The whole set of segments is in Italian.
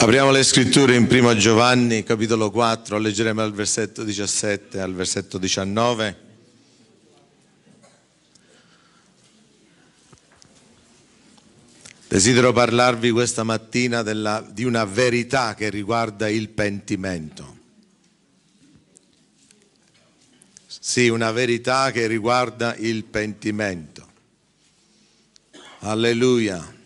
Apriamo le scritture in Primo Giovanni capitolo 4, leggeremo dal versetto 17 al versetto 19. Desidero parlarvi questa mattina della, di una verità che riguarda il pentimento. Sì, una verità che riguarda il pentimento. Alleluia.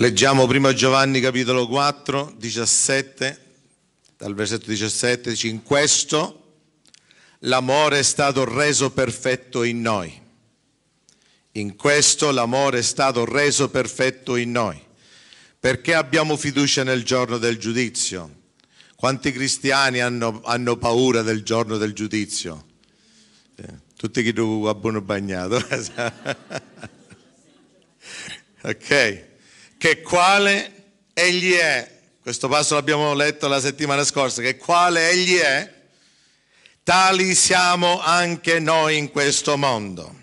Leggiamo prima Giovanni capitolo 4, 17, dal versetto 17, dice in questo l'amore è stato reso perfetto in noi. In questo l'amore è stato reso perfetto in noi, perché abbiamo fiducia nel giorno del giudizio. Quanti cristiani hanno, hanno paura del giorno del giudizio? Eh, tutti chi tu abbono bagnato. ok che quale egli è, questo passo l'abbiamo letto la settimana scorsa, che quale egli è, tali siamo anche noi in questo mondo.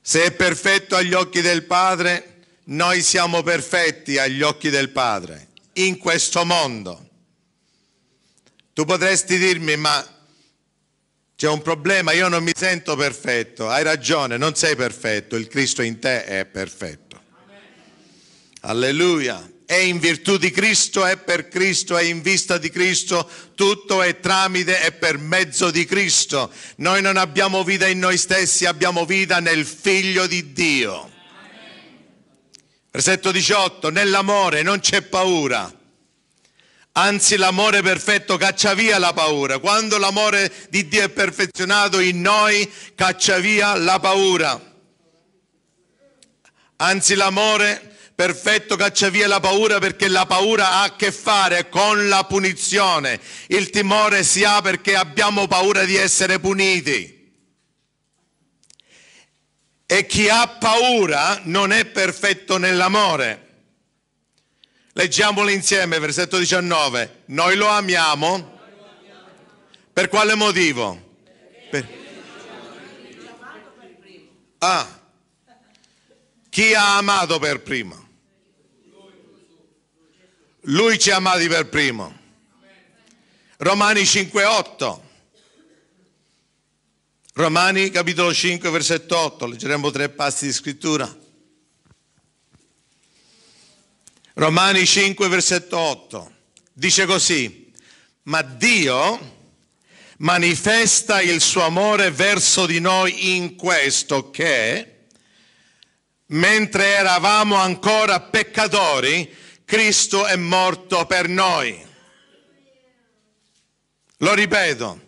Se è perfetto agli occhi del Padre, noi siamo perfetti agli occhi del Padre, in questo mondo. Tu potresti dirmi, ma c'è un problema, io non mi sento perfetto. Hai ragione, non sei perfetto, il Cristo in te è perfetto. Alleluia. È in virtù di Cristo, è per Cristo, è in vista di Cristo, tutto è tramite e per mezzo di Cristo. Noi non abbiamo vita in noi stessi, abbiamo vita nel Figlio di Dio. Versetto 18, nell'amore non c'è paura. Anzi, l'amore perfetto caccia via la paura. Quando l'amore di Dio è perfezionato in noi, caccia via la paura. Anzi, l'amore Perfetto caccia via la paura perché la paura ha a che fare con la punizione. Il timore si ha perché abbiamo paura di essere puniti. E chi ha paura non è perfetto nell'amore. Leggiamolo insieme, versetto 19. Noi lo amiamo. Per quale motivo? Per... Ah, chi ha amato per primo? Lui ci ha amati per primo. Romani 5:8. Romani capitolo 5 versetto 8, leggeremo tre passi di scrittura. Romani 5 versetto 8 dice così, ma Dio manifesta il suo amore verso di noi in questo che, mentre eravamo ancora peccatori, Cristo è morto per noi. Lo ripeto,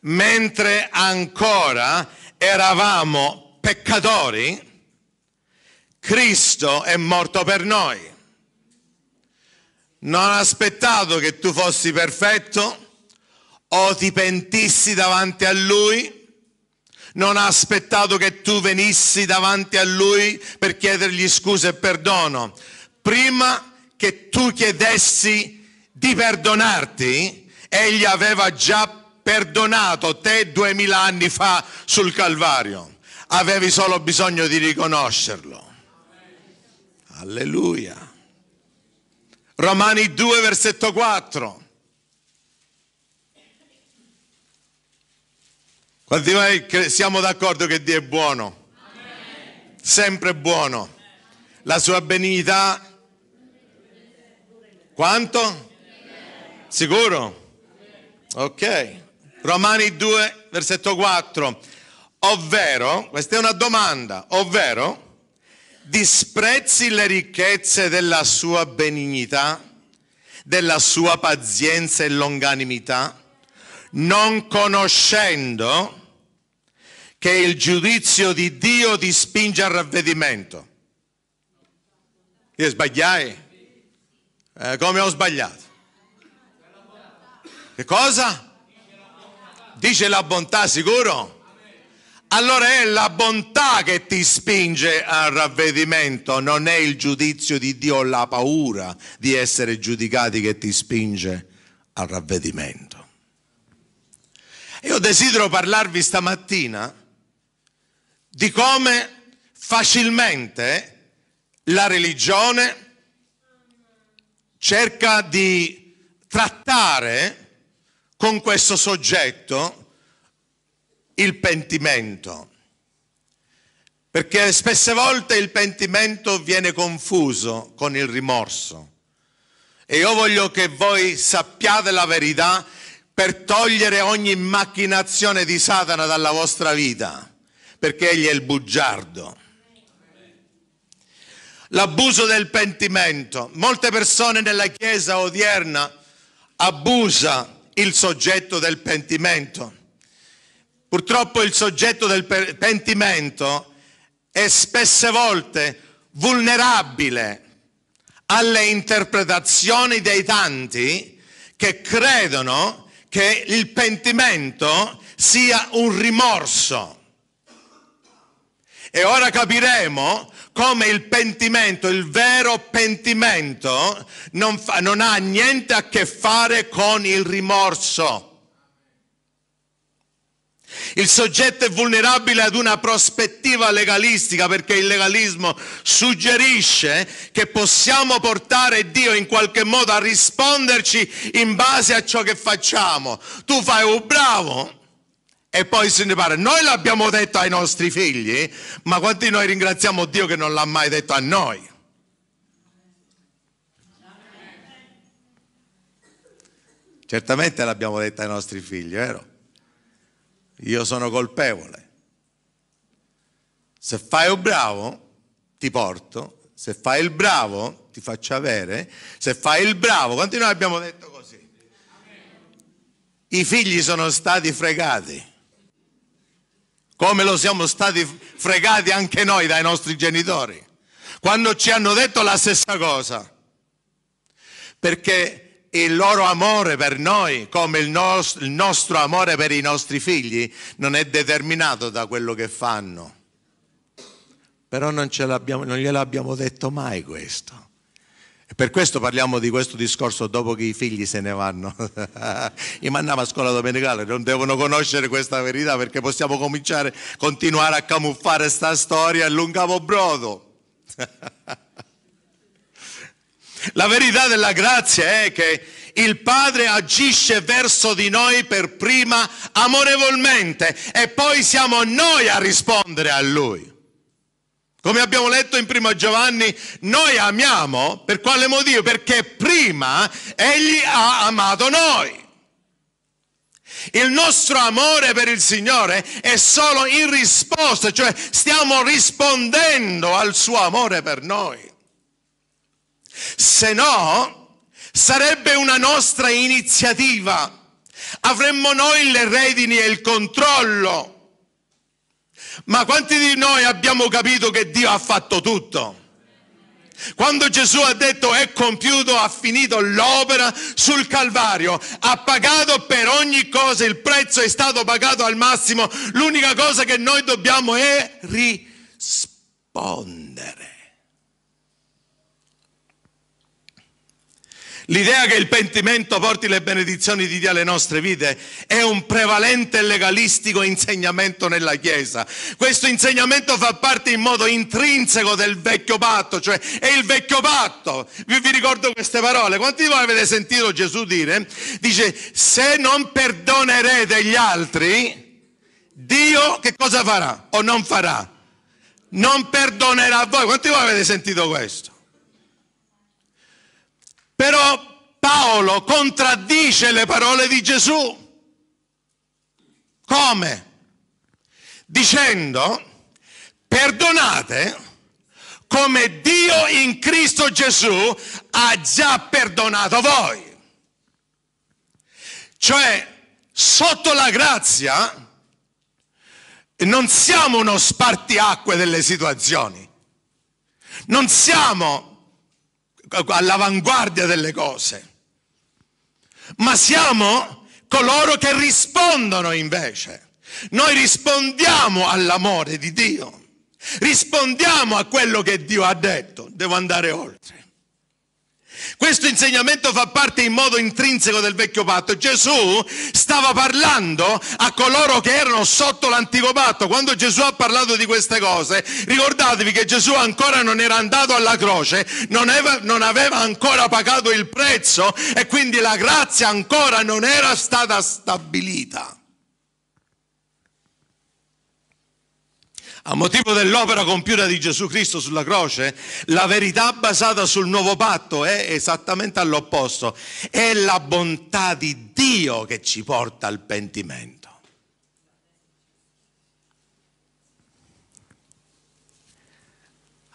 mentre ancora eravamo peccatori, Cristo è morto per noi. Non ha aspettato che tu fossi perfetto o ti pentissi davanti a Lui. Non ha aspettato che tu venissi davanti a Lui per chiedergli scusa e perdono. Prima che tu chiedessi di perdonarti, egli aveva già perdonato te duemila anni fa sul Calvario. Avevi solo bisogno di riconoscerlo. Alleluia. Romani 2, versetto 4. Quanti mai siamo d'accordo che Dio è buono? Sempre buono. La sua benignità quanto? Sicuro? Ok. Romani 2, versetto 4. Ovvero, questa è una domanda, ovvero disprezzi le ricchezze della sua benignità, della sua pazienza e longanimità, non conoscendo che il giudizio di Dio ti spinge al ravvedimento. Io sbagliai eh, come ho sbagliato. Che cosa? Dice la bontà sicuro? Allora è la bontà che ti spinge al ravvedimento, non è il giudizio di Dio la paura di essere giudicati che ti spinge al ravvedimento. Io desidero parlarvi stamattina di come facilmente la religione cerca di trattare con questo soggetto il pentimento. Perché spesse volte il pentimento viene confuso con il rimorso. E io voglio che voi sappiate la verità per togliere ogni macchinazione di Satana dalla vostra vita, perché egli è il bugiardo. L'abuso del pentimento. Molte persone nella Chiesa odierna abusa il soggetto del pentimento. Purtroppo il soggetto del pentimento è spesse volte vulnerabile alle interpretazioni dei tanti che credono che il pentimento sia un rimorso e ora capiremo come il pentimento, il vero pentimento, non, fa, non ha niente a che fare con il rimorso. Il soggetto è vulnerabile ad una prospettiva legalistica perché il legalismo suggerisce che possiamo portare Dio in qualche modo a risponderci in base a ciò che facciamo. Tu fai un bravo, e poi se ne pare, noi l'abbiamo detto ai nostri figli, ma quanti noi ringraziamo Dio che non l'ha mai detto a noi? Certamente l'abbiamo detto ai nostri figli, vero? Io sono colpevole. Se fai il bravo, ti porto. Se fai il bravo, ti faccio avere. Se fai il bravo, quanti noi abbiamo detto così? I figli sono stati fregati come lo siamo stati fregati anche noi dai nostri genitori, quando ci hanno detto la stessa cosa, perché il loro amore per noi, come il, nos- il nostro amore per i nostri figli, non è determinato da quello che fanno. Però non, non gliel'abbiamo detto mai questo. E per questo parliamo di questo discorso dopo che i figli se ne vanno. I mandava a scuola domenicale, non devono conoscere questa verità perché possiamo cominciare, continuare a camuffare questa storia in un brodo. La verità della grazia è che il Padre agisce verso di noi per prima amorevolmente e poi siamo noi a rispondere a Lui. Come abbiamo letto in Primo Giovanni, noi amiamo per quale motivo? Perché prima Egli ha amato noi. Il nostro amore per il Signore è solo in risposta, cioè stiamo rispondendo al suo amore per noi. Se no, sarebbe una nostra iniziativa. Avremmo noi le redini e il controllo ma quanti di noi abbiamo capito che Dio ha fatto tutto? Quando Gesù ha detto è compiuto, ha finito l'opera sul Calvario, ha pagato per ogni cosa, il prezzo è stato pagato al massimo, l'unica cosa che noi dobbiamo è rispondere. L'idea che il pentimento porti le benedizioni di Dio alle nostre vite è un prevalente legalistico insegnamento nella Chiesa. Questo insegnamento fa parte in modo intrinseco del vecchio patto, cioè è il vecchio patto. Io vi ricordo queste parole. Quanti di voi avete sentito Gesù dire? Dice, se non perdonerete gli altri, Dio che cosa farà o non farà? Non perdonerà a voi. Quanti di voi avete sentito questo? Però Paolo contraddice le parole di Gesù. Come? Dicendo, perdonate come Dio in Cristo Gesù ha già perdonato voi. Cioè, sotto la grazia non siamo uno spartiacque delle situazioni, non siamo all'avanguardia delle cose, ma siamo coloro che rispondono invece. Noi rispondiamo all'amore di Dio, rispondiamo a quello che Dio ha detto, devo andare oltre. Questo insegnamento fa parte in modo intrinseco del vecchio patto. Gesù stava parlando a coloro che erano sotto l'antico patto. Quando Gesù ha parlato di queste cose, ricordatevi che Gesù ancora non era andato alla croce, non aveva, non aveva ancora pagato il prezzo e quindi la grazia ancora non era stata stabilita. a motivo dell'opera compiuta di Gesù Cristo sulla croce, la verità basata sul nuovo patto è esattamente all'opposto. È la bontà di Dio che ci porta al pentimento.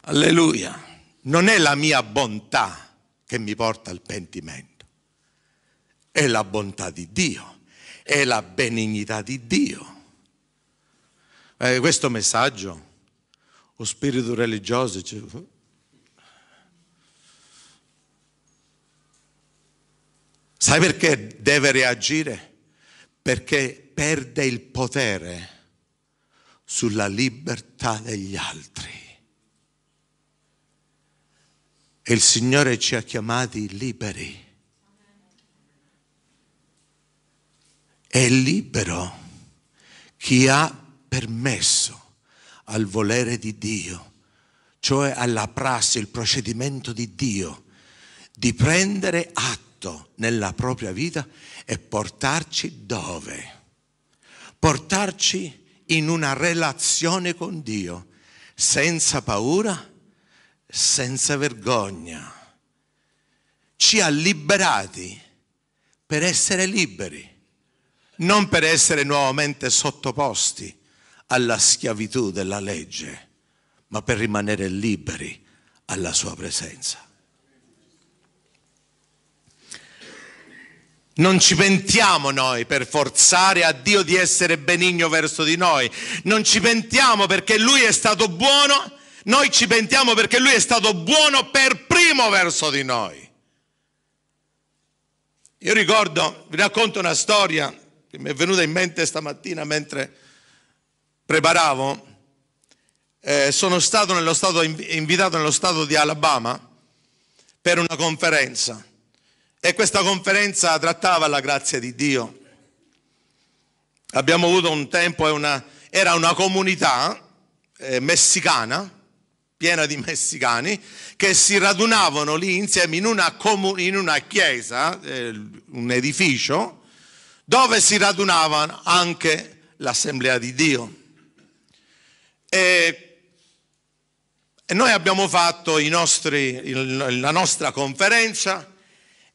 Alleluia. Non è la mia bontà che mi porta al pentimento, è la bontà di Dio, è la benignità di Dio eh, questo messaggio, o spirito religioso. Sai perché deve reagire? Perché perde il potere sulla libertà degli altri. E il Signore ci ha chiamati liberi. È libero chi ha permesso al volere di Dio, cioè alla prassi, il procedimento di Dio, di prendere atto nella propria vita e portarci dove? Portarci in una relazione con Dio, senza paura, senza vergogna. Ci ha liberati per essere liberi, non per essere nuovamente sottoposti alla schiavitù della legge, ma per rimanere liberi alla sua presenza. Non ci pentiamo noi per forzare a Dio di essere benigno verso di noi, non ci pentiamo perché Lui è stato buono, noi ci pentiamo perché Lui è stato buono per primo verso di noi. Io ricordo, vi racconto una storia che mi è venuta in mente stamattina mentre preparavo, eh, sono stato nello stato, invitato nello stato di Alabama per una conferenza e questa conferenza trattava la grazia di Dio. Abbiamo avuto un tempo, una, era una comunità eh, messicana, piena di messicani, che si radunavano lì insieme in una, comun- in una chiesa, eh, un edificio, dove si radunava anche l'assemblea di Dio. E, e noi abbiamo fatto nostri, il, la nostra conferenza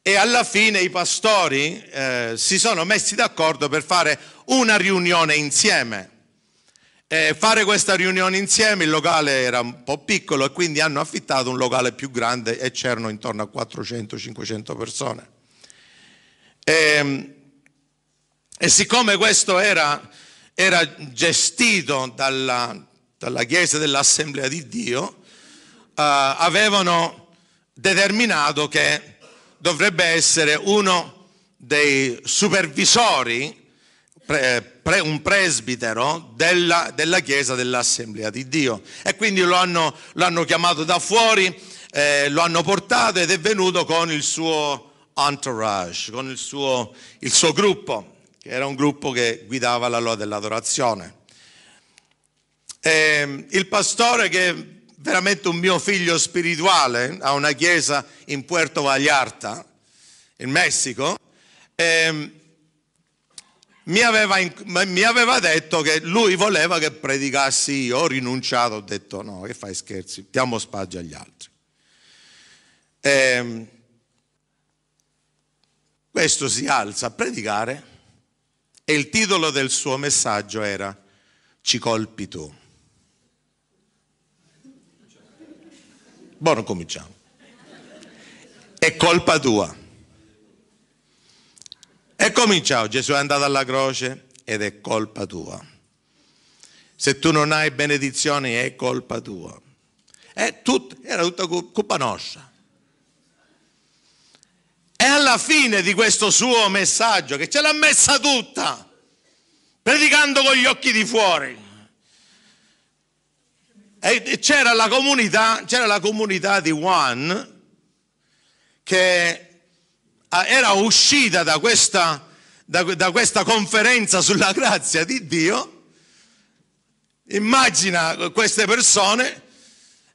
e alla fine i pastori eh, si sono messi d'accordo per fare una riunione insieme. E fare questa riunione insieme, il locale era un po' piccolo e quindi hanno affittato un locale più grande e c'erano intorno a 400-500 persone. E, ehm, e siccome questo era, era gestito dalla, dalla Chiesa dell'Assemblea di Dio, eh, avevano determinato che dovrebbe essere uno dei supervisori, pre, pre, un presbitero della, della Chiesa dell'Assemblea di Dio. E quindi lo hanno, lo hanno chiamato da fuori, eh, lo hanno portato ed è venuto con il suo entourage, con il suo, il suo gruppo, che era un gruppo che guidava la loa dell'adorazione. Eh, il pastore che è veramente un mio figlio spirituale, ha una chiesa in Puerto Vallarta, in Messico, eh, mi, aveva, mi aveva detto che lui voleva che predicassi io, ho rinunciato, ho detto no, che fai scherzi, diamo spazio agli altri. Eh, questo si alza a predicare e il titolo del suo messaggio era Ci colpi tu. Buono, cominciamo. È colpa tua. E cominciamo, Gesù è andato alla croce ed è colpa tua. Se tu non hai benedizioni è colpa tua. È tut, era tutta colpa nostra. E alla fine di questo suo messaggio, che ce l'ha messa tutta, predicando con gli occhi di fuori, e c'era la comunità, c'era la comunità di Juan che ah, era uscita da questa, da, da questa conferenza sulla grazia di Dio. Immagina queste persone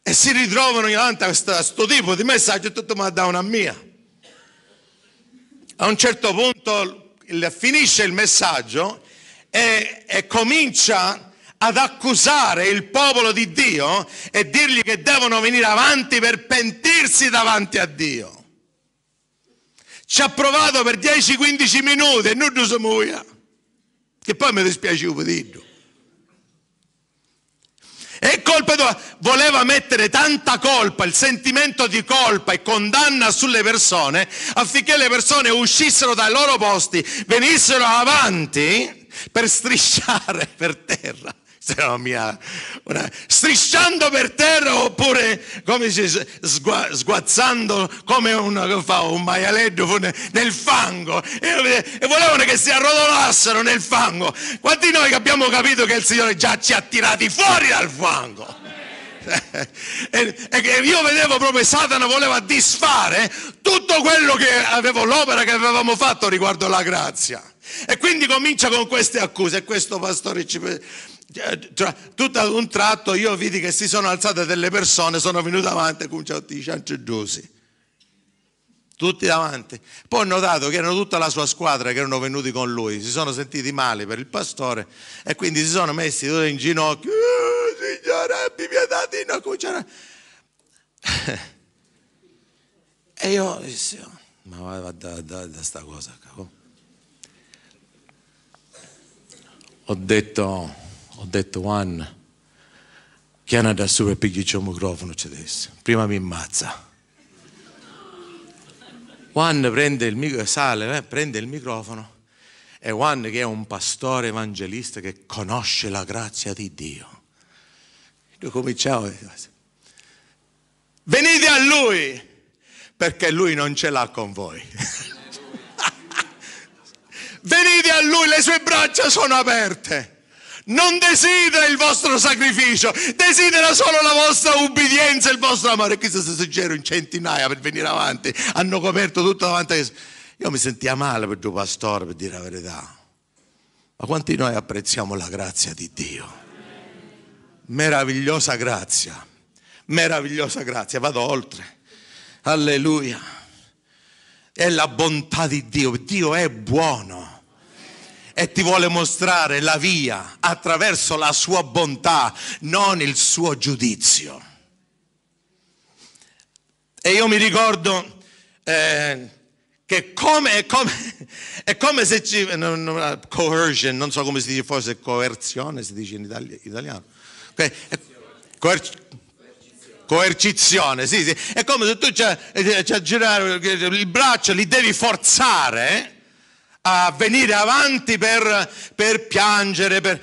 e si ritrovano in davanti a questo tipo di messaggio tutto ma da una mia. A un certo punto finisce il messaggio e, e comincia ad accusare il popolo di Dio e dirgli che devono venire avanti per pentirsi davanti a Dio. Ci ha provato per 10-15 minuti e non si muoia. Che poi mi dispiace un pochino. E colpa tua. Voleva mettere tanta colpa, il sentimento di colpa e condanna sulle persone affinché le persone uscissero dai loro posti, venissero avanti per strisciare per terra se no mia, una, strisciando per terra oppure come si sgua, sguazzando come un, fa, un maialetto nel fango e, e, volevano che si arrotolassero nel fango quanti noi che abbiamo capito che il Signore già ci ha tirati fuori dal fango e, e io vedevo proprio Satana voleva disfare tutto quello che avevo l'opera che avevamo fatto riguardo la grazia e quindi comincia con queste accuse e questo pastore ci cioè, tutto ad un tratto io vidi che si sono alzate delle persone, sono venute avanti con certi cianciaggiosi. Tutti davanti. Poi ho notato che erano tutta la sua squadra che erano venuti con lui, si sono sentiti male per il pastore e quindi si sono messi tutti in ginocchio. Oh, signore, abbi pietà di noi, e io dissi, oh, ma va da, da, da sta cosa, Ho detto, ho detto Anna, Chiana da sopra pigli il microfono c'è adesso, prima mi ammazza. Juan prende il, micro, sale, eh, prende il microfono e Juan che è un pastore evangelista che conosce la grazia di Dio. Io cominciavo, venite a lui perché lui non ce l'ha con voi. venite a lui, le sue braccia sono aperte non desidera il vostro sacrificio, desidera solo la vostra ubbidienza e il vostro amore. se sono suggero in centinaia per venire avanti, hanno coperto tutto davanti a Gesù. Io mi sentia male per tuo pastore, per dire la verità. Ma quanti noi apprezziamo la grazia di Dio? Meravigliosa grazia, meravigliosa grazia, vado oltre. Alleluia. È la bontà di Dio, Dio è buono e ti vuole mostrare la via attraverso la sua bontà, non il suo giudizio. E io mi ricordo eh, che come, è, come, è come se ci... No, no, coercion, non so come si dice, forse coerzione si dice in itali, italiano. Okay. Coercione. Coercizione, sì, sì. È come se tu c'è, eh, c'è girare il braccio, li devi forzare. Eh? a venire avanti per, per piangere. Per...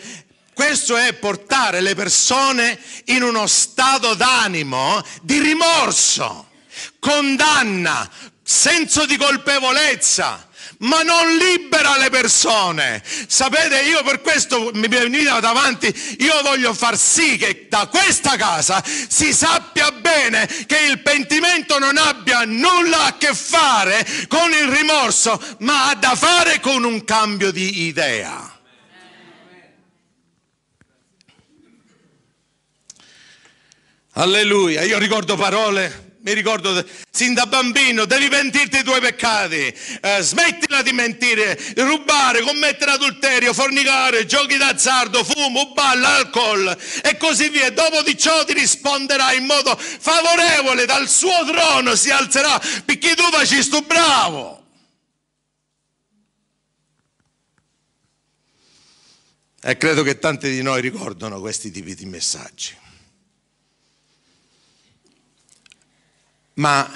Questo è portare le persone in uno stato d'animo di rimorso, condanna, senso di colpevolezza ma non libera le persone. Sapete, io per questo mi veniva davanti, io voglio far sì che da questa casa si sappia bene che il pentimento non abbia nulla a che fare con il rimorso, ma ha da fare con un cambio di idea. Alleluia, io ricordo parole mi ricordo sin da bambino, devi pentirti dei tuoi peccati, eh, smettila di mentire, rubare, commettere adulterio, fornicare, giochi d'azzardo, fumo, balla, alcol e così via. Dopo di ciò ti risponderà in modo favorevole, dal suo trono si alzerà perché tu facci sto bravo. E credo che tanti di noi ricordano questi tipi di messaggi. Ma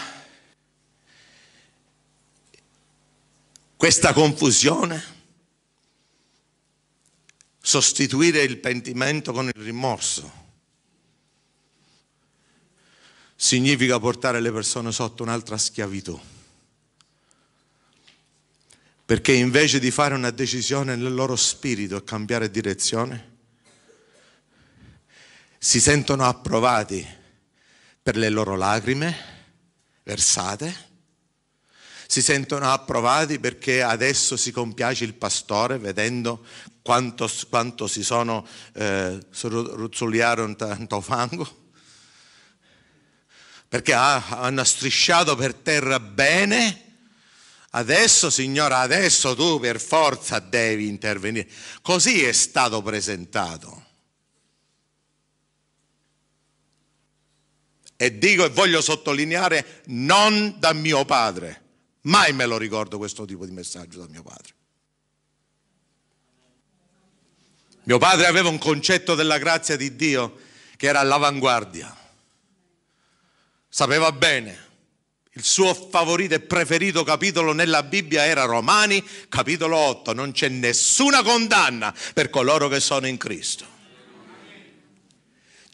questa confusione, sostituire il pentimento con il rimorso, significa portare le persone sotto un'altra schiavitù. Perché invece di fare una decisione nel loro spirito e cambiare direzione, si sentono approvati per le loro lacrime, versate, si sentono approvati perché adesso si compiace il pastore vedendo quanto, quanto si sono eh, ruzzoliarono tanto fango, perché ah, hanno strisciato per terra bene. Adesso, signora, adesso tu per forza devi intervenire. Così è stato presentato. E dico e voglio sottolineare, non da mio padre. Mai me lo ricordo questo tipo di messaggio da mio padre. Mio padre aveva un concetto della grazia di Dio che era all'avanguardia. Sapeva bene. Il suo favorito e preferito capitolo nella Bibbia era Romani, capitolo 8. Non c'è nessuna condanna per coloro che sono in Cristo.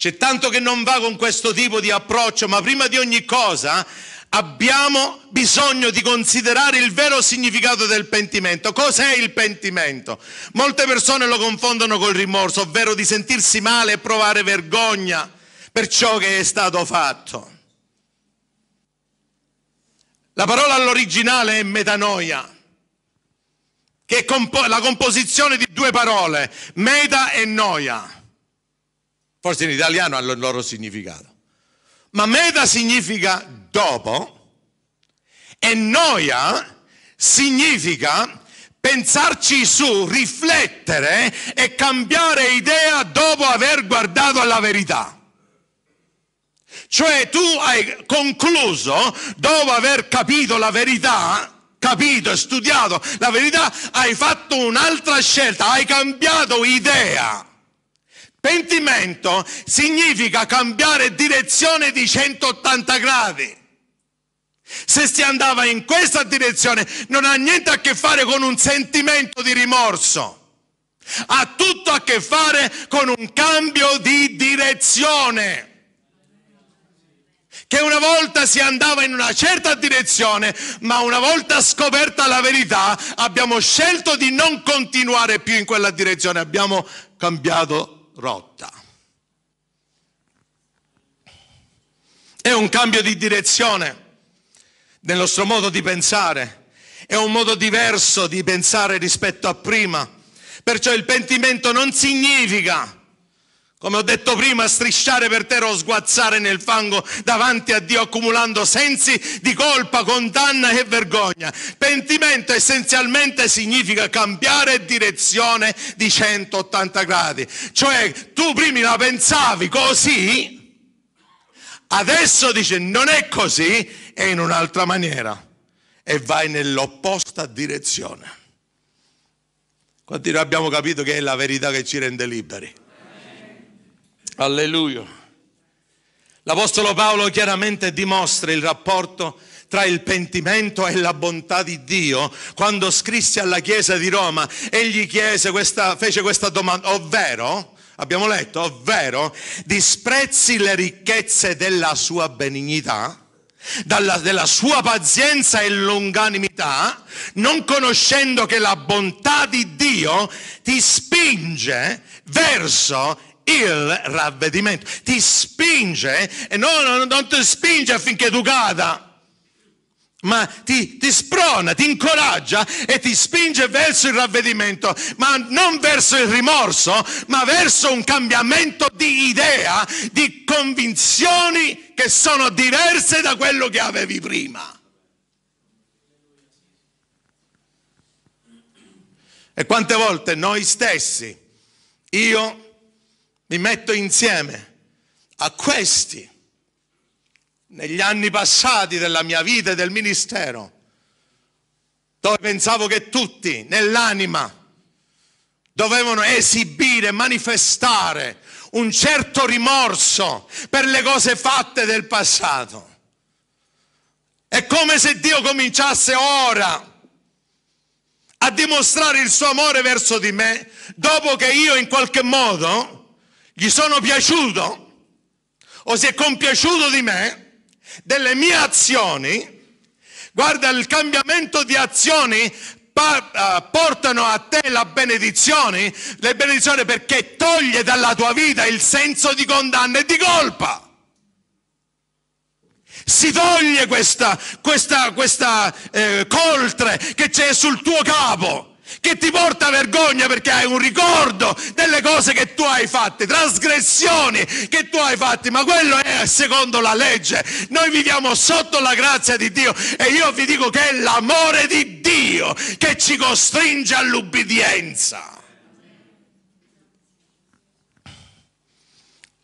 C'è tanto che non va con questo tipo di approccio, ma prima di ogni cosa abbiamo bisogno di considerare il vero significato del pentimento. Cos'è il pentimento? Molte persone lo confondono col rimorso, ovvero di sentirsi male e provare vergogna per ciò che è stato fatto. La parola all'originale è metanoia, che è compo- la composizione di due parole, meta e noia forse in italiano hanno il loro significato. Ma meta significa dopo e noia significa pensarci su, riflettere e cambiare idea dopo aver guardato alla verità. Cioè tu hai concluso, dopo aver capito la verità, capito e studiato la verità, hai fatto un'altra scelta, hai cambiato idea. Pentimento significa cambiare direzione di 180 gradi. Se si andava in questa direzione non ha niente a che fare con un sentimento di rimorso. Ha tutto a che fare con un cambio di direzione. Che una volta si andava in una certa direzione, ma una volta scoperta la verità abbiamo scelto di non continuare più in quella direzione, abbiamo cambiato direzione rotta. È un cambio di direzione nel nostro modo di pensare, è un modo diverso di pensare rispetto a prima. Perciò il pentimento non significa come ho detto prima, strisciare per terra o sguazzare nel fango davanti a Dio accumulando sensi di colpa, condanna e vergogna. Pentimento essenzialmente significa cambiare direzione di 180 gradi. Cioè tu prima la pensavi così, adesso dici non è così, è in un'altra maniera e vai nell'opposta direzione. Quanti noi abbiamo capito che è la verità che ci rende liberi? Alleluia. L'Apostolo Paolo chiaramente dimostra il rapporto tra il pentimento e la bontà di Dio. Quando scrisse alla Chiesa di Roma, egli chiese questa, fece questa domanda, ovvero, abbiamo letto, ovvero, disprezzi le ricchezze della sua benignità, dalla, della sua pazienza e longanimità, non conoscendo che la bontà di Dio ti spinge verso il ravvedimento. Ti spinge, eh? e no, no, non ti spinge affinché tu cada ma ti, ti, sprona, ti incoraggia e ti spinge verso il ravvedimento, ma non verso il rimorso, ma verso un cambiamento di idea, di convinzioni che sono diverse da quello che avevi prima. E quante volte noi stessi, io mi metto insieme a questi negli anni passati della mia vita e del ministero, dove pensavo che tutti nell'anima dovevano esibire, manifestare un certo rimorso per le cose fatte del passato. È come se Dio cominciasse ora a dimostrare il suo amore verso di me, dopo che io in qualche modo gli sono piaciuto o si è compiaciuto di me, delle mie azioni, guarda il cambiamento di azioni eh, portano a te la benedizione, le benedizioni perché toglie dalla tua vita il senso di condanna e di colpa. Si toglie questa, questa, questa eh, coltre che c'è sul tuo capo che ti porta vergogna perché hai un ricordo delle cose che tu hai fatte, trasgressioni che tu hai fatte, ma quello è secondo la legge. Noi viviamo sotto la grazia di Dio e io vi dico che è l'amore di Dio che ci costringe all'ubbidienza.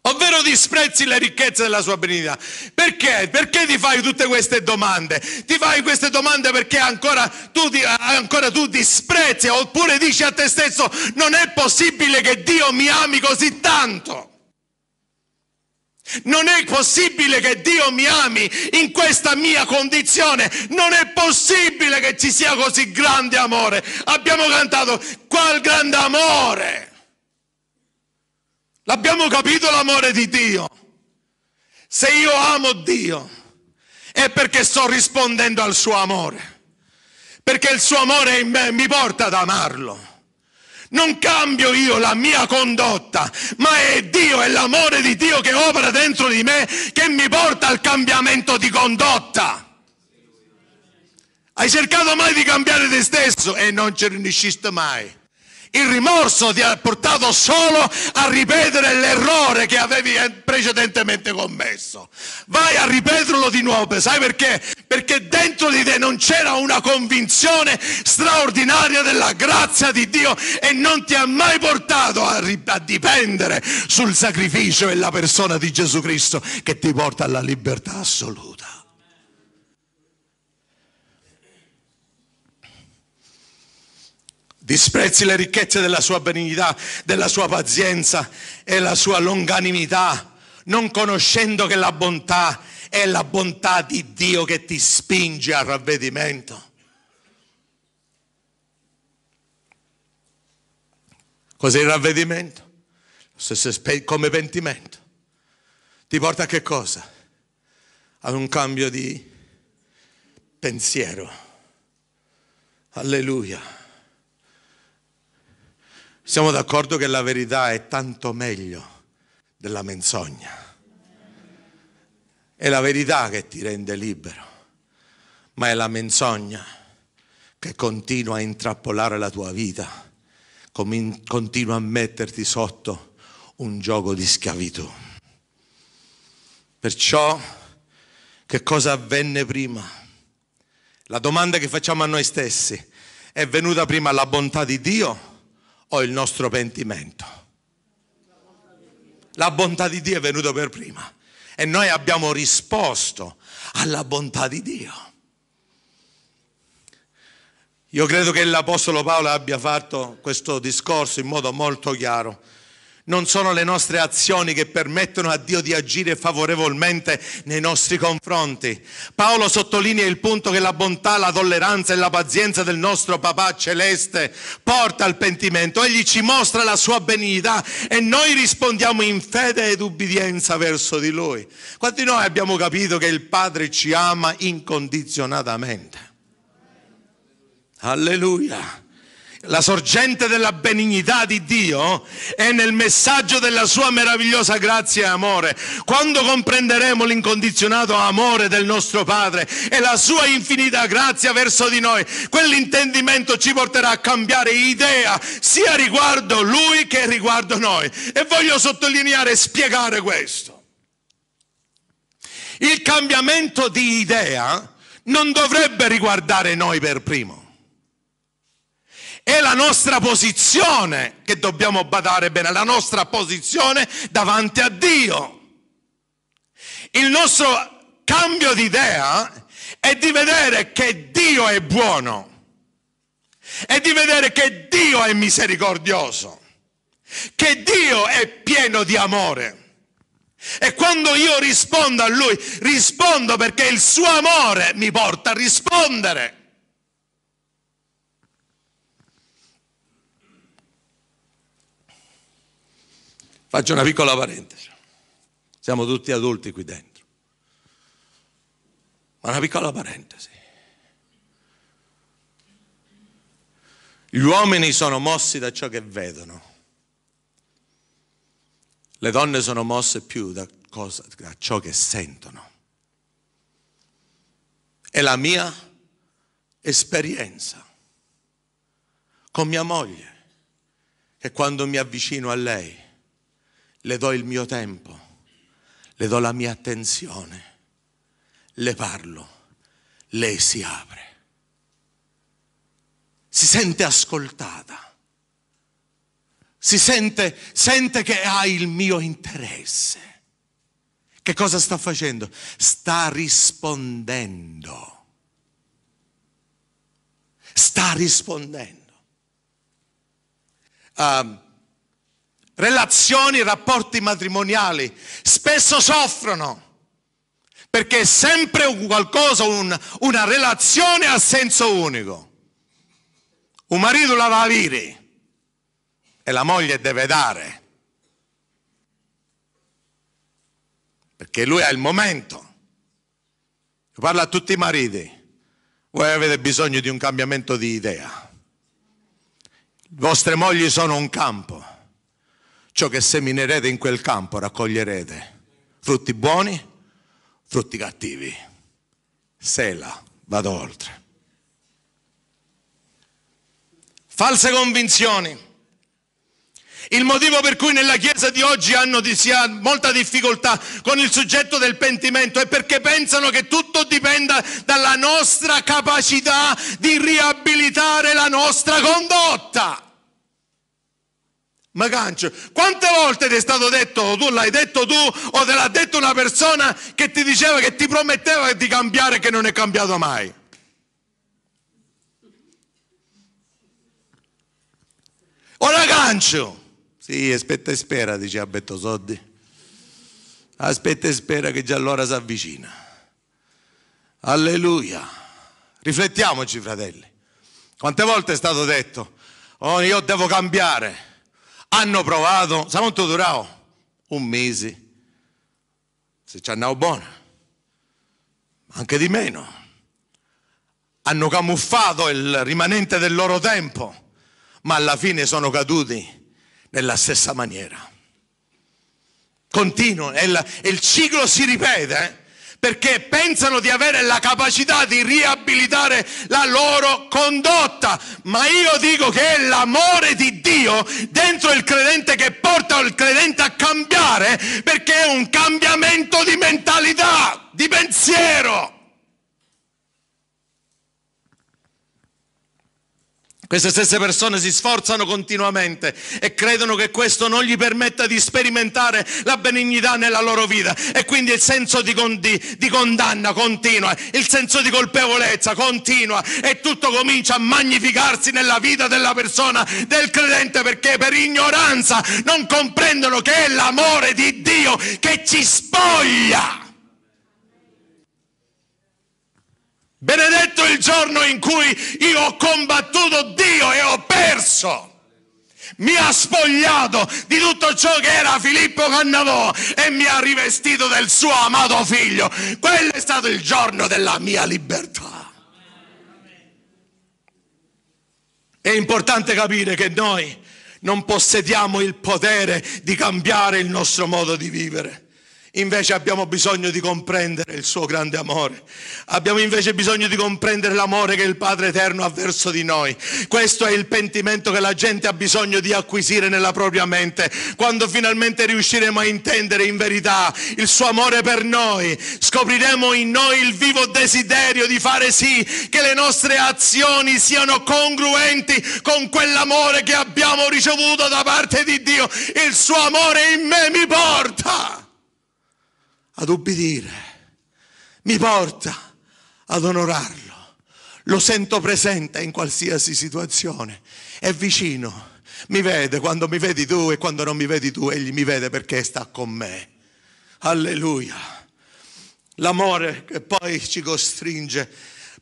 ovvero disprezzi le ricchezze della sua benignità. Perché? Perché ti fai tutte queste domande? Ti fai queste domande perché ancora tu, ancora tu disprezzi oppure dici a te stesso non è possibile che Dio mi ami così tanto. Non è possibile che Dio mi ami in questa mia condizione. Non è possibile che ci sia così grande amore. Abbiamo cantato qual grande amore L'abbiamo capito l'amore di Dio. Se io amo Dio è perché sto rispondendo al suo amore. Perché il suo amore in me mi porta ad amarlo. Non cambio io la mia condotta, ma è Dio, è l'amore di Dio che opera dentro di me che mi porta al cambiamento di condotta. Hai cercato mai di cambiare te stesso e non ci riusciste mai. Il rimorso ti ha portato solo a ripetere l'errore che avevi eh, precedentemente commesso. Vai a ripeterlo di nuovo, sai perché? Perché dentro di te non c'era una convinzione straordinaria della grazia di Dio e non ti ha mai portato a, a dipendere sul sacrificio e la persona di Gesù Cristo che ti porta alla libertà assoluta. Disprezzi le ricchezze della sua benignità, della sua pazienza e la sua longanimità, non conoscendo che la bontà è la bontà di Dio che ti spinge al ravvedimento. Cos'è il ravvedimento? Come pentimento. Ti porta a che cosa? Ad un cambio di pensiero. Alleluia siamo d'accordo che la verità è tanto meglio della menzogna. È la verità che ti rende libero, ma è la menzogna che continua a intrappolare la tua vita, continua a metterti sotto un gioco di schiavitù. Perciò che cosa avvenne prima? La domanda che facciamo a noi stessi, è venuta prima la bontà di Dio? o il nostro pentimento? La bontà di Dio è venuta per prima e noi abbiamo risposto alla bontà di Dio. Io credo che l'Apostolo Paolo abbia fatto questo discorso in modo molto chiaro non sono le nostre azioni che permettono a Dio di agire favorevolmente nei nostri confronti. Paolo sottolinea il punto che la bontà, la tolleranza e la pazienza del nostro Papà Celeste porta al pentimento, egli ci mostra la sua benignità e noi rispondiamo in fede ed ubbidienza verso di Lui. Quanti noi abbiamo capito che il Padre ci ama incondizionatamente? Alleluia. La sorgente della benignità di Dio è nel messaggio della sua meravigliosa grazia e amore. Quando comprenderemo l'incondizionato amore del nostro Padre e la sua infinita grazia verso di noi, quell'intendimento ci porterà a cambiare idea sia riguardo Lui che riguardo noi. E voglio sottolineare e spiegare questo. Il cambiamento di idea non dovrebbe riguardare noi per primo è la nostra posizione che dobbiamo badare bene, la nostra posizione davanti a Dio. Il nostro cambio di idea è di vedere che Dio è buono, è di vedere che Dio è misericordioso, che Dio è pieno di amore. E quando io rispondo a Lui, rispondo perché il suo amore mi porta a rispondere. Faccio una piccola parentesi. Siamo tutti adulti qui dentro. Ma una piccola parentesi. Gli uomini sono mossi da ciò che vedono. Le donne sono mosse più da, cosa, da ciò che sentono. È la mia esperienza con mia moglie, che quando mi avvicino a lei, le do il mio tempo, le do la mia attenzione, le parlo, lei si apre, si sente ascoltata, si sente, sente che ha il mio interesse. Che cosa sta facendo? Sta rispondendo sta rispondendo. Um, relazioni, rapporti matrimoniali spesso soffrono perché è sempre qualcosa, un, una relazione a senso unico. Un marito la va a avere e la moglie deve dare. Perché lui ha il momento. Io parlo a tutti i mariti. Voi avete bisogno di un cambiamento di idea. Le vostre mogli sono un campo Ciò che seminerete in quel campo raccoglierete frutti buoni, frutti cattivi. Sela, vado oltre. False convinzioni. Il motivo per cui nella Chiesa di oggi hanno, si ha molta difficoltà con il soggetto del pentimento è perché pensano che tutto dipenda dalla nostra capacità di riabilitare la nostra condotta. Ma cancio, quante volte ti è stato detto, o tu l'hai detto tu, o te l'ha detto una persona che ti diceva, che ti prometteva di cambiare e che non è cambiato mai? Ora cancio! Sì, aspetta e spera, dice Abetto Soddi. Aspetta e spera che già l'ora si avvicina. Alleluia. Riflettiamoci, fratelli. Quante volte è stato detto, oh, io devo cambiare hanno provato, sa quanto durava? Un mese, se ci andavo buona, anche di meno. Hanno camuffato il rimanente del loro tempo, ma alla fine sono caduti nella stessa maniera. Continua, il, il ciclo si ripete. Eh? perché pensano di avere la capacità di riabilitare la loro condotta, ma io dico che è l'amore di Dio dentro il credente che porta il credente a cambiare, perché è un cambiamento di mentalità, di pensiero. Queste stesse persone si sforzano continuamente e credono che questo non gli permetta di sperimentare la benignità nella loro vita e quindi il senso di, con, di, di, condanna continua, il senso di colpevolezza continua e tutto comincia a magnificarsi nella vita della persona, del credente perché per ignoranza non comprendono che è l'amore di Dio che ci spoglia. Benedetto il giorno in cui io ho combattuto Dio e ho perso. Mi ha spogliato di tutto ciò che era Filippo Cannavò e mi ha rivestito del suo amato figlio. Quello è stato il giorno della mia libertà. È importante capire che noi non possediamo il potere di cambiare il nostro modo di vivere Invece abbiamo bisogno di comprendere il suo grande amore. Abbiamo invece bisogno di comprendere l'amore che il Padre Eterno ha verso di noi. Questo è il pentimento che la gente ha bisogno di acquisire nella propria mente. Quando finalmente riusciremo a intendere in verità il suo amore per noi, scopriremo in noi il vivo desiderio di fare sì che le nostre azioni siano congruenti con quell'amore che abbiamo ricevuto da parte di Dio. Il suo amore in me mi porta ad ubbidire, mi porta ad onorarlo. Lo sento presente in qualsiasi situazione, è vicino, mi vede quando mi vedi tu e quando non mi vedi tu, egli mi vede perché sta con me. Alleluia. L'amore che poi ci costringe.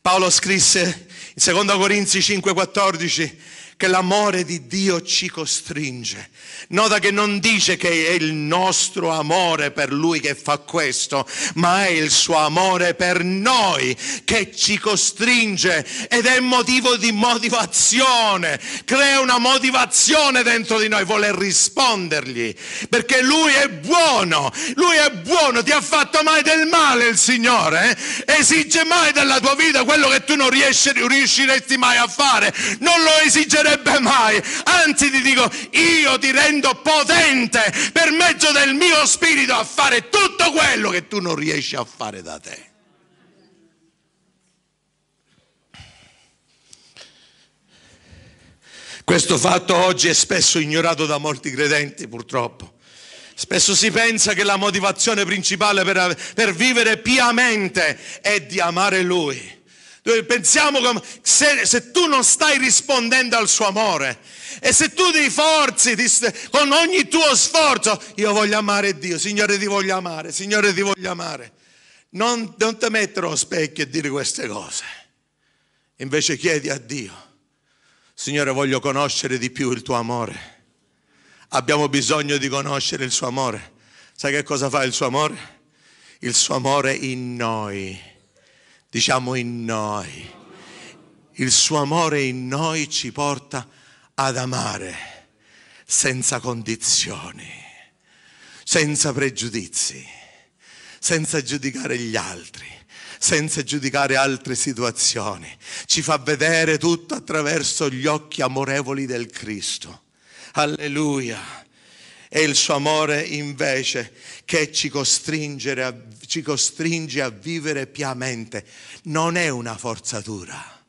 Paolo scrisse in 2 Corinzi 5:14, che l'amore di Dio ci costringe. Nota che non dice che è il nostro amore per Lui che fa questo, ma è il suo amore per noi che ci costringe ed è motivo di motivazione, crea una motivazione dentro di noi, vuole rispondergli, perché Lui è buono, Lui è buono, ti ha fatto mai del male il Signore, eh? esige mai dalla tua vita quello che tu non riesci, riusciresti mai a fare, non lo esigerà mancherebbe mai. Anzi ti dico, io ti rendo potente per mezzo del mio spirito a fare tutto quello che tu non riesci a fare da te. Questo fatto oggi è spesso ignorato da molti credenti, purtroppo. Spesso si pensa che la motivazione principale per, per, vivere piamente è di amare Lui. Pensiamo come se, se tu non stai rispondendo al suo amore e se tu ti forzi ti, con ogni tuo sforzo, io voglio amare Dio, Signore ti voglio amare, Signore ti voglio amare. Non, non ti mettere uno specchio e dire queste cose. Invece chiedi a Dio, Signore voglio conoscere di più il tuo amore. Abbiamo bisogno di conoscere il suo amore. Sai che cosa fa il suo amore? Il suo amore in noi diciamo in noi. Il suo amore in noi ci porta ad amare senza condizioni, senza pregiudizi, senza giudicare gli altri, senza giudicare altre situazioni. Ci fa vedere tutto attraverso gli occhi amorevoli del Cristo. Alleluia è il suo amore invece che ci, a, ci costringe a vivere piamente. Non è una forzatura.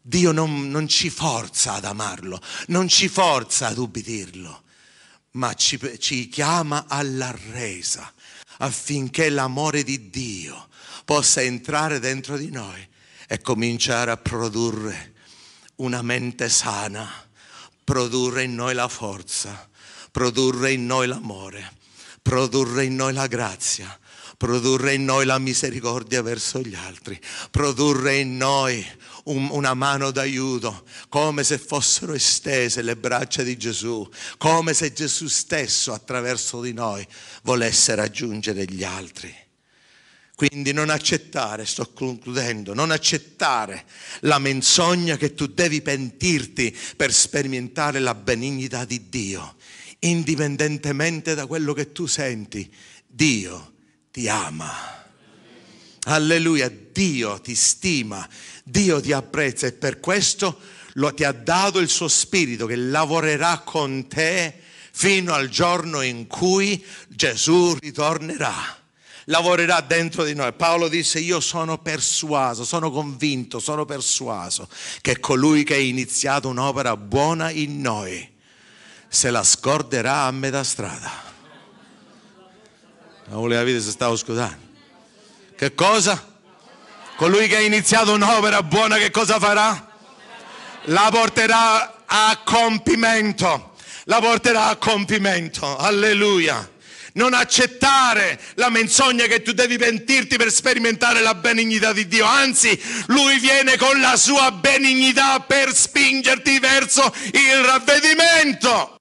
Dio non, non, ci forza ad amarlo, non ci forza ad ubbidirlo, ma ci, ci chiama alla resa affinché l'amore di Dio possa entrare dentro di noi e cominciare a produrre una mente sana, produrre in noi la forza produrre in noi l'amore, produrre in noi la grazia, produrre in noi la misericordia verso gli altri, produrre in noi un, una mano d'aiuto, come se fossero estese le braccia di Gesù, come se Gesù stesso attraverso di noi volesse raggiungere gli altri. Quindi non accettare, sto concludendo, non accettare la menzogna che tu devi pentirti per sperimentare la benignità di Dio indipendentemente da quello che tu senti, Dio ti ama. Alleluia, Dio ti stima, Dio ti apprezza e per questo lo, ti ha dato il suo spirito che lavorerà con te fino al giorno in cui Gesù ritornerà. Lavorerà dentro di noi. Paolo disse, io sono persuaso, sono convinto, sono persuaso che colui che ha iniziato un'opera buona in noi se la scorderà a metà strada. Non voleva vedere se stavo scusando. Che cosa? Colui che ha iniziato un'opera buona che cosa farà? La porterà a compimento. La porterà a compimento. Alleluia. Non accettare la menzogna che tu devi pentirti per sperimentare la benignità di Dio. Anzi, Lui viene con la sua benignità per spingerti verso il ravvedimento.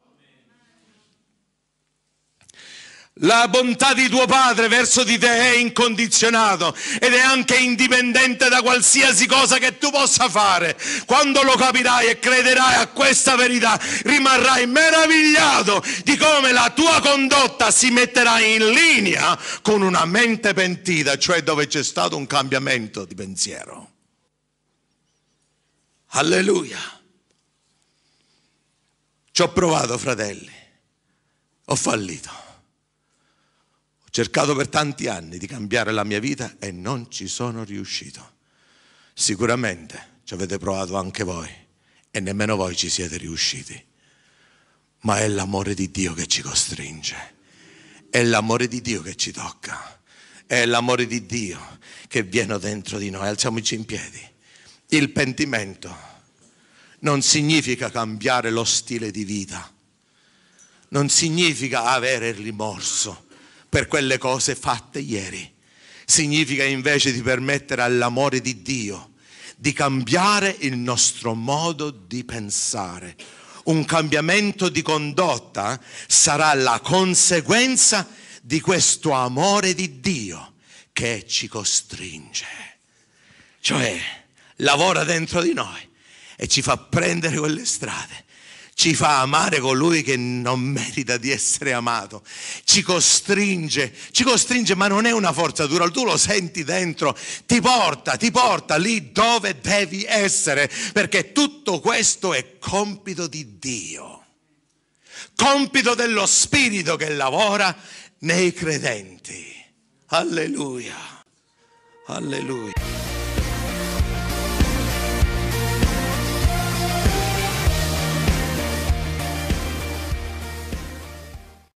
La bontà di tuo Padre verso di te è incondizionato ed è anche indipendente da qualsiasi cosa che tu possa fare. Quando lo capirai e crederai a questa verità, rimarrai meravigliato di come la tua condotta si metterà in linea con una mente pentita, cioè dove c'è stato un cambiamento di pensiero. Alleluia. Ci ho provato, fratelli. Ho fallito cercato per tanti anni di cambiare la mia vita e non ci sono riuscito. Sicuramente ci avete provato anche voi e nemmeno voi ci siete riusciti. Ma è l'amore di Dio che ci costringe, è l'amore di Dio che ci tocca, è l'amore di Dio che viene dentro di noi. Alziamoci in piedi. Il pentimento non significa cambiare lo stile di vita, non significa avere il rimorso, per quelle cose fatte ieri. Significa invece di permettere all'amore di Dio di cambiare il nostro modo di pensare. Un cambiamento di condotta sarà la conseguenza di questo amore di Dio che ci costringe. Cioè, lavora dentro di noi e ci fa prendere quelle strade ci fa amare colui che non merita di essere amato, ci costringe, ci costringe, ma non è una forza dura, tu lo senti dentro, ti porta, ti porta lì dove devi essere, perché tutto questo è compito di Dio, compito dello Spirito che lavora nei credenti. Alleluia, alleluia.